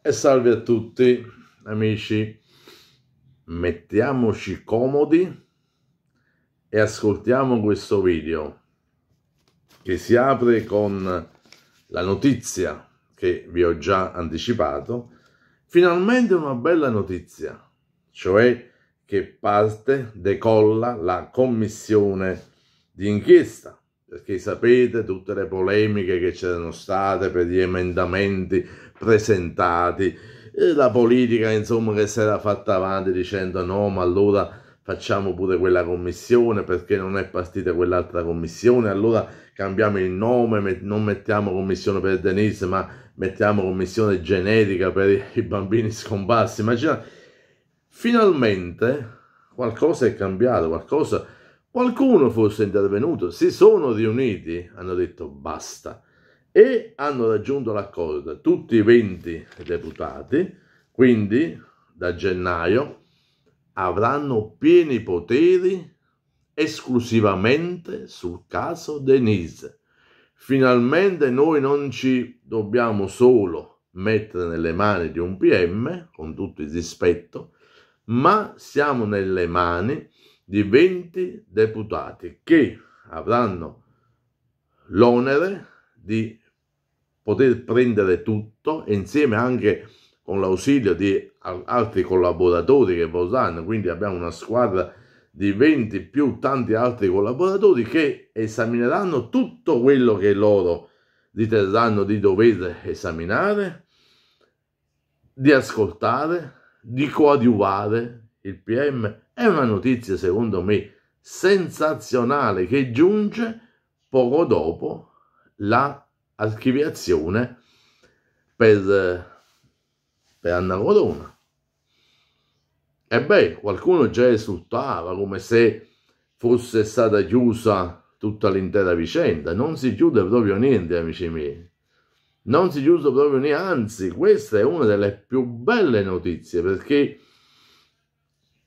E salve a tutti, amici. Mettiamoci comodi e ascoltiamo questo video che si apre con la notizia che vi ho già anticipato. Finalmente una bella notizia, cioè che parte, decolla la commissione di inchiesta, perché sapete tutte le polemiche che c'erano state per gli emendamenti presentati, e la politica insomma che si era fatta avanti dicendo no ma allora facciamo pure quella commissione perché non è partita quell'altra commissione, allora cambiamo il nome, non mettiamo commissione per Denise ma mettiamo commissione genetica per i bambini scomparsi, Immagina, finalmente qualcosa è cambiato, qualcosa, qualcuno fosse intervenuto, si sono riuniti, hanno detto basta, e hanno raggiunto l'accordo tutti i 20 deputati, quindi da gennaio avranno pieni poteri esclusivamente sul caso Denise. Finalmente noi non ci dobbiamo solo mettere nelle mani di un PM, con tutto il rispetto, ma siamo nelle mani di 20 deputati che avranno l'onere di poter prendere tutto insieme anche con l'ausilio di altri collaboratori che vorranno, quindi abbiamo una squadra di 20 più tanti altri collaboratori che esamineranno tutto quello che loro riterranno di dover esaminare, di ascoltare, di coadiuvare il PM. È una notizia, secondo me, sensazionale che giunge poco dopo la archiviazione per, per Anna Corona. E beh, qualcuno già esultava come se fosse stata chiusa tutta l'intera vicenda. Non si chiude proprio niente, amici miei. Non si chiude proprio niente, anzi, questa è una delle più belle notizie perché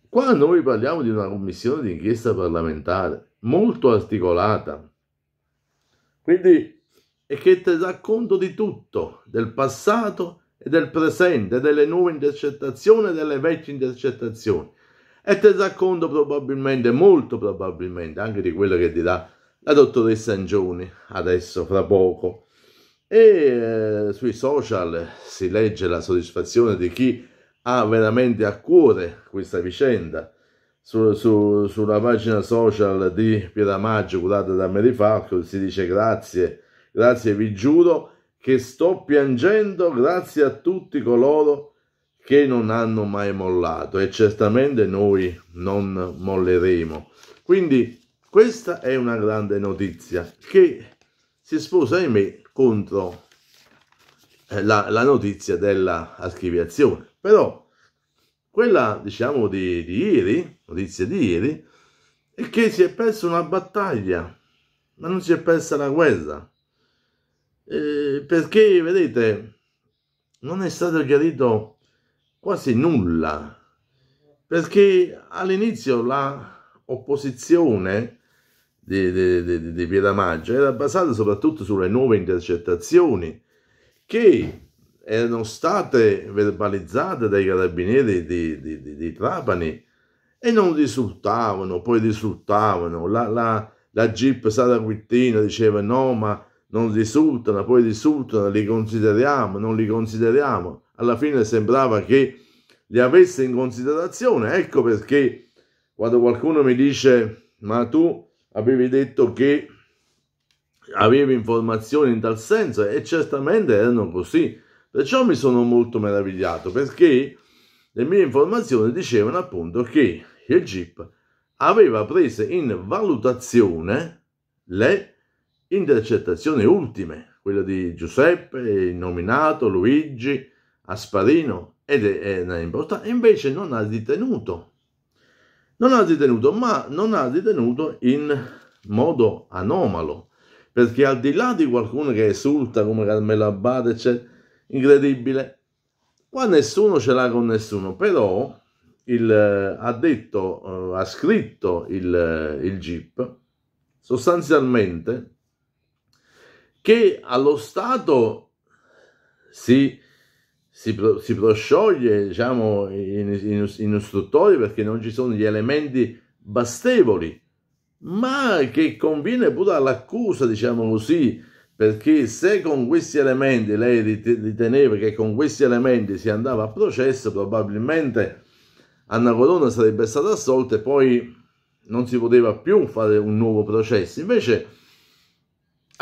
qua noi parliamo di una commissione d'inchiesta parlamentare molto articolata. Quindi e che terrà conto di tutto, del passato e del presente, delle nuove intercettazioni e delle vecchie intercettazioni. E terrà conto probabilmente, molto probabilmente, anche di quello che dirà la dottoressa Angioni adesso, fra poco. E eh, sui social si legge la soddisfazione di chi ha veramente a cuore questa vicenda. Su, su, sulla pagina social di Piera Maggio curata da Mary Falco si dice grazie Grazie, vi giuro che sto piangendo grazie a tutti coloro che non hanno mai mollato e certamente noi non molleremo. Quindi questa è una grande notizia che si sposa, ahimè, contro eh, la, la notizia dell'archiviazione. Però quella, diciamo, di, di ieri, notizia di ieri, è che si è persa una battaglia, ma non si è persa la guerra. Eh, perché vedete non è stato chiarito quasi nulla perché all'inizio la opposizione di, di, di, di Piedamaggia era basata soprattutto sulle nuove intercettazioni che erano state verbalizzate dai carabinieri di, di, di, di Trapani e non risultavano, poi risultavano. La, la, la GIP Sara Quittino diceva no, ma non risultano, poi risultano, li consideriamo, non li consideriamo. Alla fine sembrava che li avesse in considerazione. Ecco perché quando qualcuno mi dice, ma tu avevi detto che avevi informazioni in tal senso, e certamente erano così. Perciò mi sono molto meravigliato, perché le mie informazioni dicevano appunto che il GIP aveva preso in valutazione le intercettazioni ultime, quella di Giuseppe, il nominato Luigi, Asparino ed è, una Enembosta, invece non ha ritenuto, non ha ritenuto, ma non ha ritenuto in modo anomalo, perché al di là di qualcuno che esulta come Carmelo Abbate, c'è incredibile, qua nessuno ce l'ha con nessuno, però il, ha detto, eh, ha scritto il, il GIP, sostanzialmente che allo Stato si, si, si proscioglie diciamo, in, in, in istruttori perché non ci sono gli elementi bastevoli, ma che conviene pure all'accusa, diciamo così, perché se con questi elementi lei riteneva che con questi elementi si andava a processo, probabilmente Anna Corona sarebbe stata assolta e poi non si poteva più fare un nuovo processo. Invece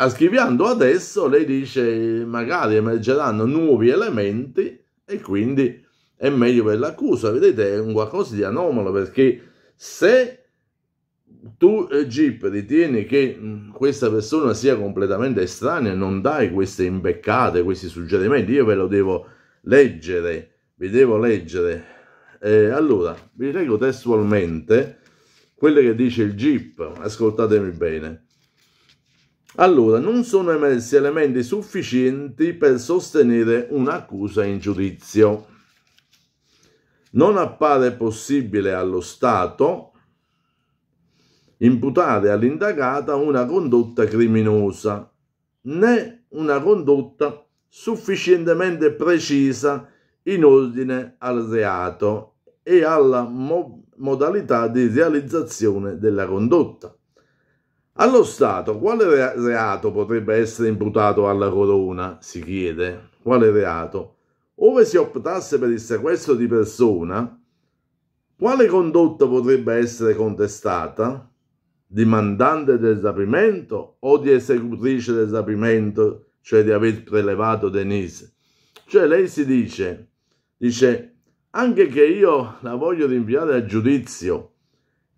Archiviando ah, adesso, lei dice, magari emergeranno nuovi elementi e quindi è meglio per l'accusa. Vedete, è un qualcosa di anomalo perché se tu, eh, Jeep, ritieni che mm, questa persona sia completamente estranea, non dai queste imbeccate, questi suggerimenti, io ve lo devo leggere, vi devo leggere. Eh, allora, vi leggo testualmente quello che dice il Jeep, ascoltatemi bene allora non sono emersi elementi sufficienti per sostenere un'accusa in giudizio. Non appare possibile allo Stato imputare all'indagata una condotta criminosa, né una condotta sufficientemente precisa in ordine al reato e alla mo- modalità di realizzazione della condotta. Allo Stato, quale reato potrebbe essere imputato alla corona? Si chiede. Quale reato? Ove si optasse per il sequestro di persona, quale condotta potrebbe essere contestata? Di mandante del rapimento o di esecutrice del rapimento, cioè di aver prelevato Denise? Cioè lei si dice, dice, anche che io la voglio rinviare a giudizio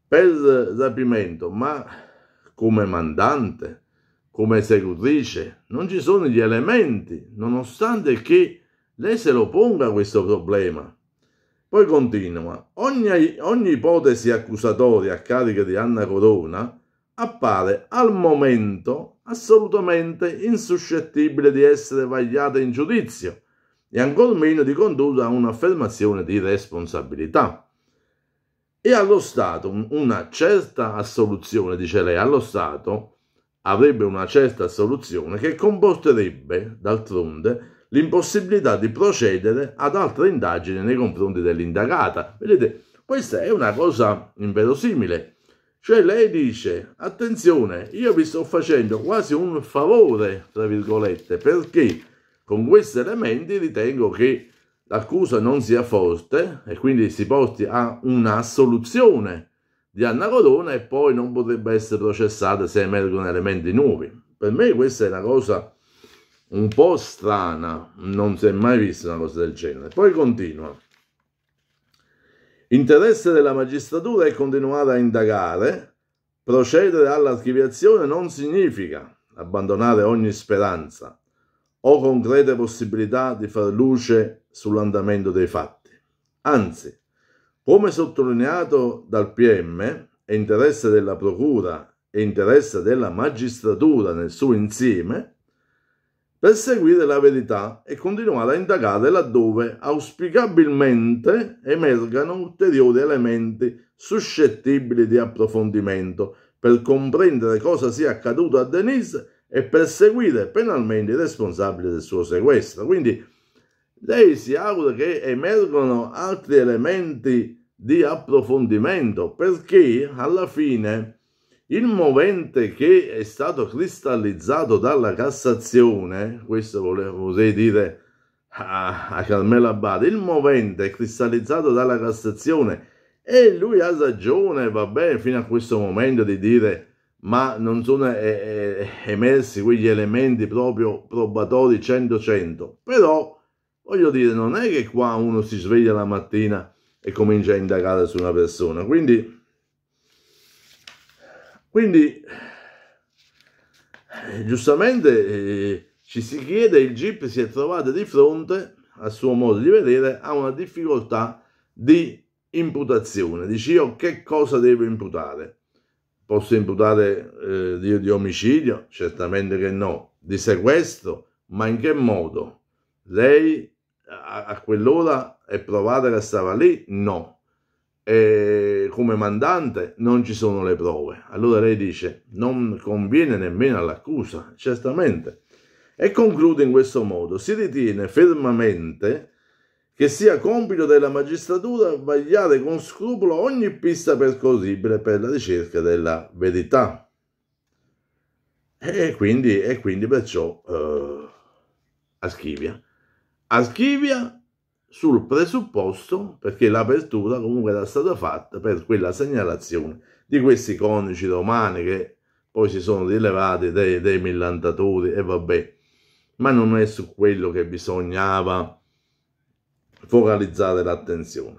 per rapimento, ma come mandante, come esecutrice, non ci sono gli elementi, nonostante che lei se lo ponga questo problema. Poi continua, ogni, ogni ipotesi accusatoria a carica di Anna Corona appare al momento assolutamente insuscettibile di essere vagliata in giudizio e ancor meno di condurre a un'affermazione di responsabilità. E allo Stato una certa assoluzione, dice lei, allo Stato avrebbe una certa assoluzione che comporterebbe, d'altronde, l'impossibilità di procedere ad altre indagini nei confronti dell'indagata. Vedete, questa è una cosa inverosimile. Cioè lei dice, attenzione, io vi sto facendo quasi un favore, tra virgolette, perché con questi elementi ritengo che l'accusa non sia forte e quindi si porti a una assoluzione di Anna Corona e poi non potrebbe essere processata se emergono elementi nuovi. Per me questa è una cosa un po' strana, non si è mai vista una cosa del genere. Poi continua. Interesse della magistratura è continuare a indagare, procedere all'archiviazione non significa abbandonare ogni speranza o concrete possibilità di far luce sull'andamento dei fatti. Anzi, come sottolineato dal PM, è interesse della Procura e interesse della magistratura nel suo insieme perseguire la verità e continuare a indagare laddove auspicabilmente emergano ulteriori elementi suscettibili di approfondimento per comprendere cosa sia accaduto a Denise e perseguire penalmente i responsabili del suo sequestro. Quindi lei si augura che emergono altri elementi di approfondimento perché alla fine il movente che è stato cristallizzato dalla Cassazione, questo volevo dire a, a Carmela Bari, il movente cristallizzato dalla Cassazione e lui ha ragione, va bene, fino a questo momento di dire ma non sono eh, eh, emersi quegli elementi proprio probatori 100-100, però Voglio dire, non è che qua uno si sveglia la mattina e comincia a indagare su una persona. Quindi, quindi eh, giustamente eh, ci si chiede, il GIP si è trovato di fronte, a suo modo di vedere, a una difficoltà di imputazione. Dici io che cosa devo imputare? Posso imputare eh, di, di omicidio? Certamente che no. Di sequestro? Ma in che modo? Lei a, a quell'ora è provata che stava lì? No. E come mandante non ci sono le prove. Allora lei dice, non conviene nemmeno all'accusa, certamente. E conclude in questo modo, si ritiene fermamente che sia compito della magistratura vagliare con scrupolo ogni pista percorribile per la ricerca della verità. E quindi, e quindi perciò eh, Aschivia archivia sul presupposto, perché l'apertura comunque era stata fatta per quella segnalazione di questi conici romani che poi si sono rilevati dei, dei millantatori e vabbè, ma non è su quello che bisognava focalizzare l'attenzione.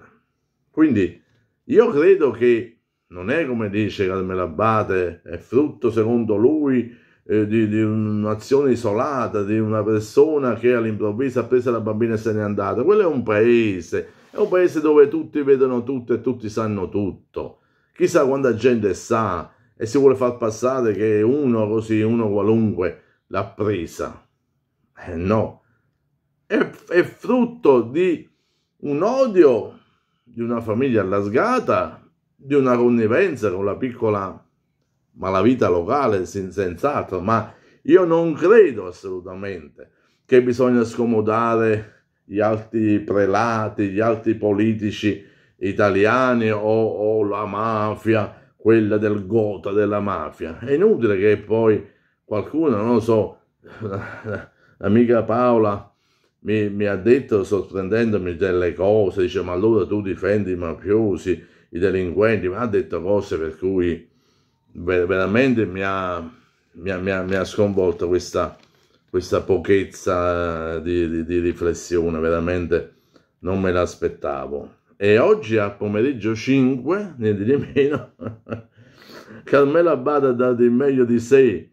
Quindi io credo che non è come dice Carmela Abate, è frutto secondo lui eh, di, di un'azione isolata, di una persona che all'improvviso ha preso la bambina e se n'è andata. Quello è un paese, è un paese dove tutti vedono tutto e tutti sanno tutto. Chissà quanta gente sa e si vuole far passare che uno così, uno qualunque, l'ha presa. Eh no, è, è frutto di un odio di una famiglia allargata, di una connivenza con la piccola ma la vita locale è insensata, ma io non credo assolutamente che bisogna scomodare gli altri prelati, gli altri politici italiani o, o la mafia, quella del gota della mafia. È inutile che poi qualcuno, non lo so, l'amica Paola mi, mi, ha detto sorprendendomi delle cose, dice ma allora tu difendi i mafiosi, i delinquenti, ma ha detto cose per cui veramente mi ha, mi ha, mi ha, mi ha sconvolto questa, questa pochezza eh, di, di, di, riflessione, veramente non me l'aspettavo. E oggi a pomeriggio 5, niente di meno, Carmela Bada ha dato il meglio di sé,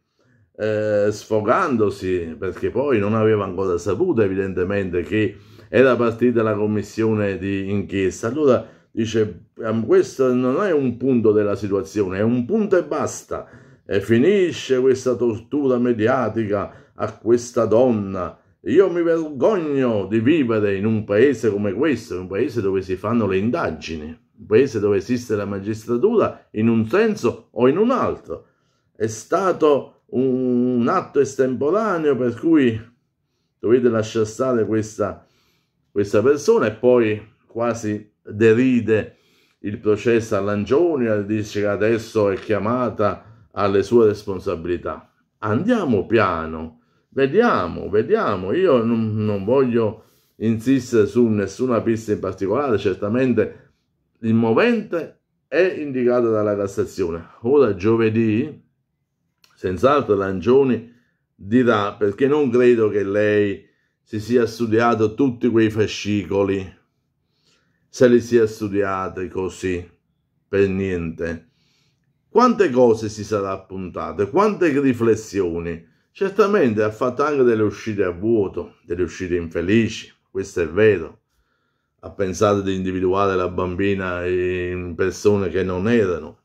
eh, sfogandosi, perché poi non aveva ancora saputo evidentemente che era partita la commissione di inchiesta. Allora Dice, ehm, questo non è un punto della situazione, è un punto e basta. E finisce questa tortura mediatica a questa donna. Io mi vergogno di vivere in un paese come questo, un paese dove si fanno le indagini, un paese dove esiste la magistratura in un senso o in un altro. È stato un, atto estemporaneo per cui dovete lasciare stare questa, questa persona e poi quasi deride il processo a all'Angionia, dice che adesso è chiamata alle sue responsabilità. Andiamo piano, vediamo, vediamo. Io non, non voglio insistere su nessuna pista in particolare, certamente il movente è indicato dalla Cassazione. Ora giovedì, senz'altro Langioni dirà, perché non credo che lei si sia studiato tutti quei fascicoli se li sia studiate così per niente. Quante cose si sarà appuntate, quante riflessioni. Certamente ha fatto anche delle uscite a vuoto, delle uscite infelici, questo è vero. Ha pensato di individuare la bambina in persone che non erano.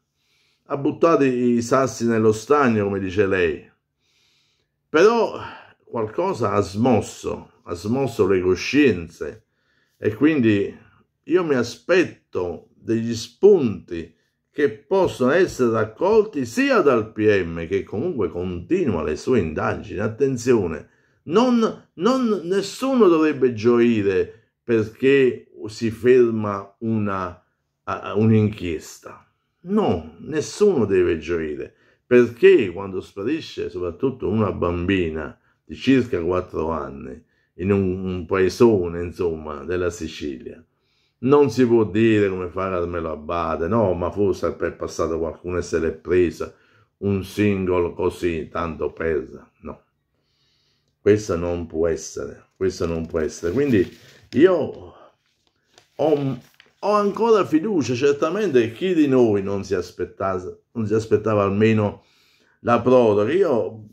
Ha buttato i sassi nello stagno, come dice lei. Però qualcosa ha smosso, ha smosso le coscienze e quindi io mi aspetto degli spunti che possono essere raccolti sia dal PM che comunque continua le sue indagini. Attenzione, non, non, nessuno dovrebbe gioire perché si ferma una, uh, un'inchiesta. No, nessuno deve gioire perché quando sparisce soprattutto una bambina di circa 4 anni in un, un paesone, insomma, della Sicilia, non si può dire come fare Carmelo Abbate, no, ma forse per passato qualcuno se l'è presa, un singolo così, tanto presa, no. Questa non può essere, questa non può essere. Quindi io ho, ho ancora fiducia, certamente chi di noi non si, aspettava, non si aspettava almeno la proroga. Io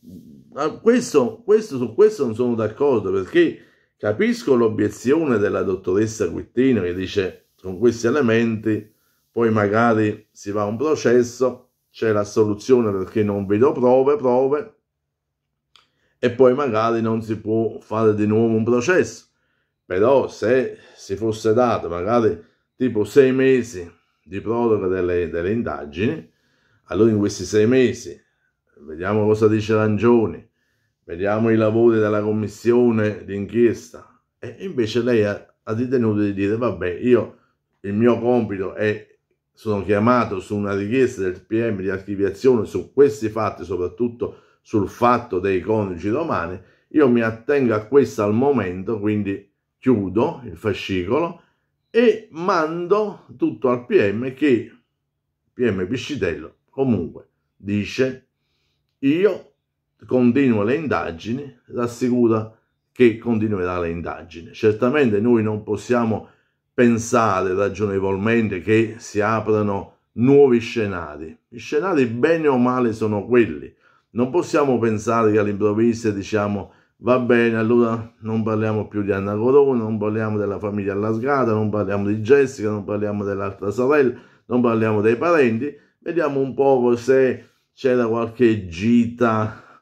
questo, questo, su questo non sono d'accordo perché Capisco l'obiezione della dottoressa Quittino che dice con questi elementi poi magari si va a un processo, c'è la soluzione perché non vedo prove, prove, e poi magari non si può fare di nuovo un processo. Però se si fosse dato magari tipo sei mesi di proroga delle, delle indagini, allora in questi sei mesi, vediamo cosa dice Rangioni, vediamo i lavori della commissione d'inchiesta. E invece lei ha, ha ritenuto di dire, vabbè, io il mio compito è, sono chiamato su una richiesta del PM di archiviazione su questi fatti, soprattutto sul fatto dei coniugi romani, io mi attengo a questo al momento, quindi chiudo il fascicolo e mando tutto al PM che PM Piscitello comunque dice io continua le indagini, rassicura che continuerà le indagini. Certamente noi non possiamo pensare ragionevolmente che si aprano nuovi scenari. I scenari bene o male sono quelli. Non possiamo pensare che all'improvviso diciamo va bene, allora non parliamo più di Anna Corona, non parliamo della famiglia allargata, non parliamo di Jessica, non parliamo dell'altra sorella, non parliamo dei parenti. Vediamo un po' se c'era qualche gita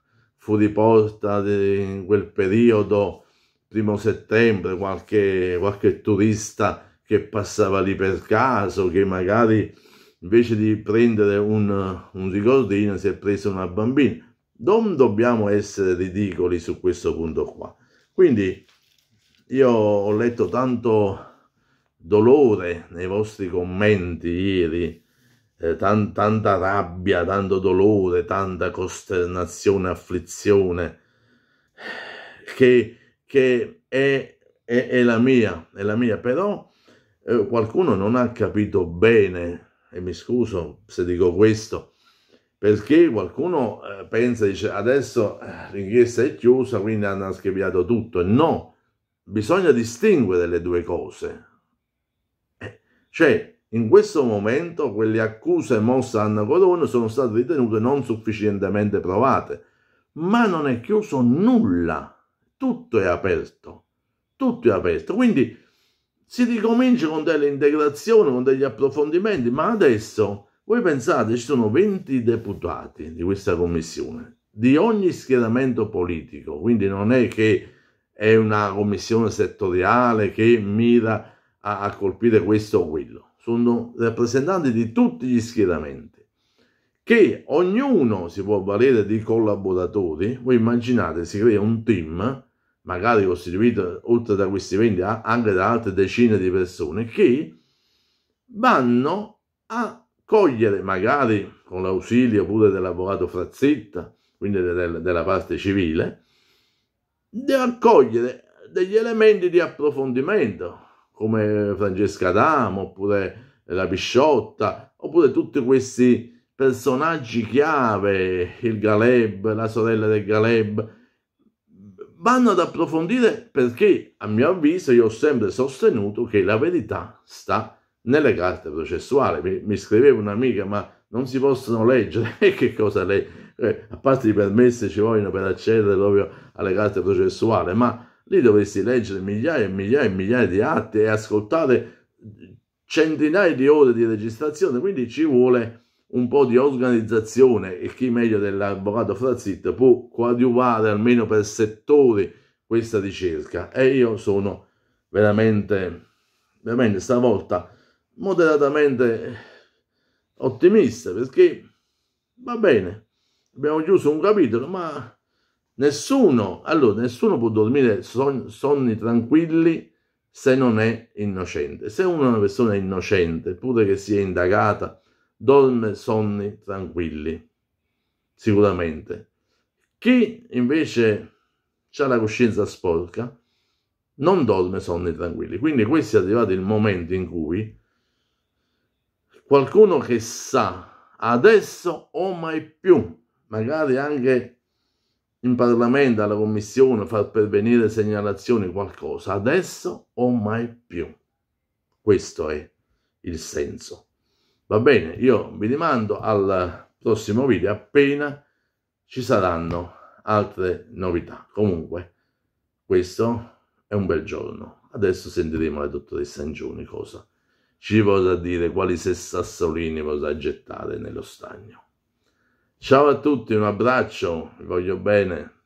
fu riposta in quel periodo, primo settembre, qualche, qualche turista che passava lì per caso, che magari invece di prendere un, un ricordino si è preso una bambina. Non dobbiamo essere ridicoli su questo punto qua. Quindi io ho letto tanto dolore nei vostri commenti ieri eh, tan, tanta rabbia, tanto dolore, tanta costernazione, afflizione, che, che è, è, è, la mia, è la mia, però eh, qualcuno non ha capito bene, e mi scuso se dico questo, perché qualcuno eh, pensa, dice adesso eh, l'inchiesta è chiusa, quindi hanno schiviato tutto, no, bisogna distinguere le due cose. Eh, cioè, in questo momento quelle accuse mosse a Anna Corona sono state ritenute non sufficientemente provate, ma non è chiuso nulla, tutto è aperto, tutto è aperto. Quindi si ricomincia con delle integrazioni, con degli approfondimenti, ma adesso voi pensate ci sono 20 deputati di questa commissione, di ogni schieramento politico, quindi non è che è una commissione settoriale che mira a, a colpire questo o quello sono rappresentanti di tutti gli schieramenti, che ognuno si può valere di collaboratori, voi immaginate si crea un team, magari costituito oltre da questi 20 anche da altre decine di persone, che vanno a cogliere magari con l'ausilio pure dell'avvocato Frazzetta, quindi della, parte civile, di accogliere degli elementi di approfondimento, come Francesca Adamo, oppure la Pisciotta, oppure tutti questi personaggi chiave, il Galeb, la sorella del Galeb, vanno ad approfondire perché, a mio avviso, io ho sempre sostenuto che la verità sta nelle carte processuali. Mi, mi scriveva un'amica, ma non si possono leggere. E che cosa lei? Eh, a parte i permessi ci vogliono per accedere proprio alle carte processuali, ma lì dovresti leggere migliaia e migliaia e migliaia di atti e ascoltare centinaia di ore di registrazione, quindi ci vuole un po' di organizzazione e chi meglio dell'avvocato Frazzit può coadiuvare almeno per settori questa ricerca e io sono veramente, veramente stavolta moderatamente ottimista perché va bene, abbiamo chiuso un capitolo ma Nessuno, allora, nessuno può dormire son, sonni tranquilli se non è innocente. Se una persona è innocente, pure che sia indagata, dorme sonni tranquilli, sicuramente. Chi invece ha la coscienza sporca non dorme sonni tranquilli. Quindi questo è arrivato il momento in cui qualcuno che sa adesso o mai più, magari anche in Parlamento, alla Commissione, far pervenire segnalazioni, qualcosa, adesso o mai più. Questo è il senso. Va bene, io vi rimando al prossimo video appena ci saranno altre novità. Comunque, questo è un bel giorno. Adesso sentiremo la dottoressa Angiuni cosa ci vorrà dire, quali sassolini vorrà gettare nello stagno. Ciao a tutti, un abbraccio, vi voglio bene.